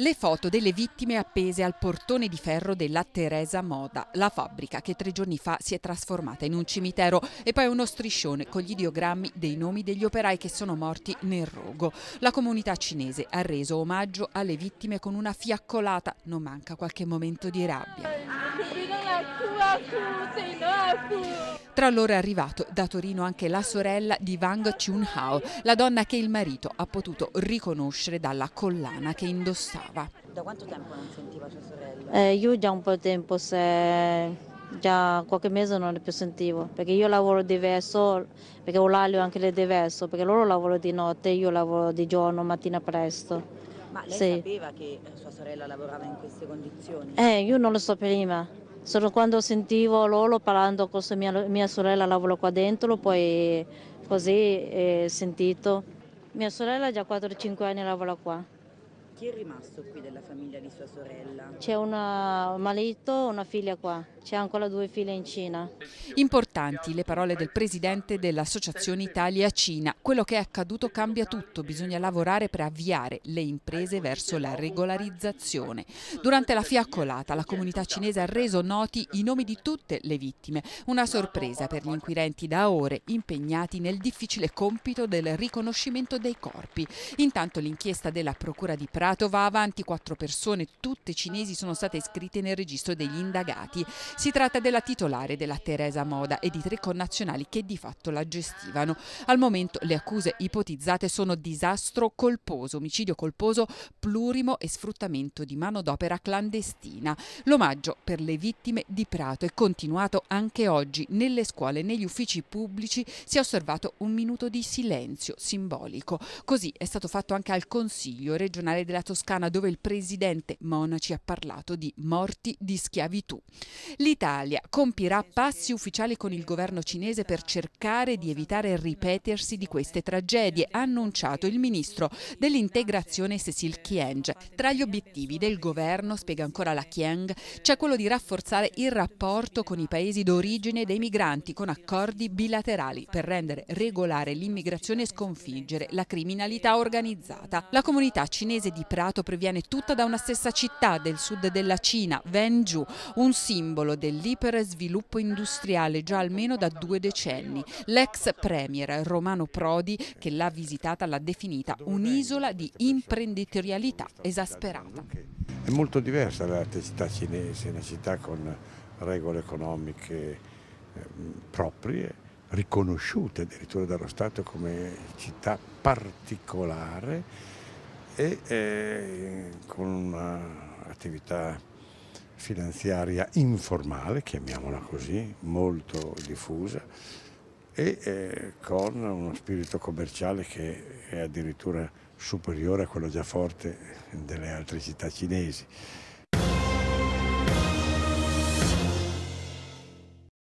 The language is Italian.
Le foto delle vittime appese al portone di ferro della Teresa Moda, la fabbrica che tre giorni fa si è trasformata in un cimitero e poi uno striscione con gli ideogrammi dei nomi degli operai che sono morti nel rogo. La comunità cinese ha reso omaggio alle vittime con una fiaccolata, non manca qualche momento di rabbia tua Tra loro è arrivato da Torino anche la sorella di Wang Chun-hao, la donna che il marito ha potuto riconoscere dalla collana che indossava. Da quanto tempo non sentiva sua sorella? Eh, io già un po' di tempo, se... già qualche mese non ne più sentivo, perché io lavoro diverso, perché Eulalio anche è diverso, perché loro lavorano di notte, io lavoro di giorno, mattina presto. Ma lei sì. sapeva che eh, sua sorella lavorava in queste condizioni? Eh, io non lo so prima. Solo quando sentivo loro parlando con mia, mia sorella lavoro qua dentro, poi così ho eh, sentito. Mia sorella già 4-5 anni lavora qua. Chi è rimasto qui della famiglia di sua sorella? C'è un marito, una figlia qua c'è ancora due file in Cina. Importanti le parole del presidente dell'Associazione Italia-Cina. Quello che è accaduto cambia tutto, bisogna lavorare per avviare le imprese verso la regolarizzazione. Durante la fiaccolata la comunità cinese ha reso noti i nomi di tutte le vittime, una sorpresa per gli inquirenti da ore impegnati nel difficile compito del riconoscimento dei corpi. Intanto l'inchiesta della Procura di Prato va avanti, quattro persone, tutte cinesi, sono state iscritte nel registro degli indagati. Si tratta della titolare della Teresa Moda e di tre connazionali che di fatto la gestivano. Al momento le accuse ipotizzate sono disastro colposo, omicidio colposo, plurimo e sfruttamento di manodopera clandestina. L'omaggio per le vittime di Prato è continuato anche oggi. Nelle scuole e negli uffici pubblici si è osservato un minuto di silenzio simbolico. Così è stato fatto anche al Consiglio regionale della Toscana dove il presidente Monaci ha parlato di morti di schiavitù. L'Italia compirà passi ufficiali con il governo cinese per cercare di evitare il ripetersi di queste tragedie, ha annunciato il ministro dell'integrazione Cecil Chieng. Tra gli obiettivi del governo, spiega ancora la Chieng, c'è quello di rafforzare il rapporto con i paesi d'origine dei migranti con accordi bilaterali per rendere regolare l'immigrazione e sconfiggere la criminalità organizzata. La comunità cinese di Prato proviene tutta da una stessa città del sud della Cina, Wenzhou, un simbolo simbolo dell'ipersviluppo industriale già almeno da due decenni. L'ex premier Romano Prodi, che l'ha visitata, l'ha definita un'isola di imprenditorialità esasperata. È molto diversa la città cinese, una città con regole economiche eh, proprie, riconosciute addirittura dallo Stato come città particolare e eh, con un'attività finanziaria informale, chiamiamola così, molto diffusa e eh, con uno spirito commerciale che è addirittura superiore a quello già forte delle altre città cinesi.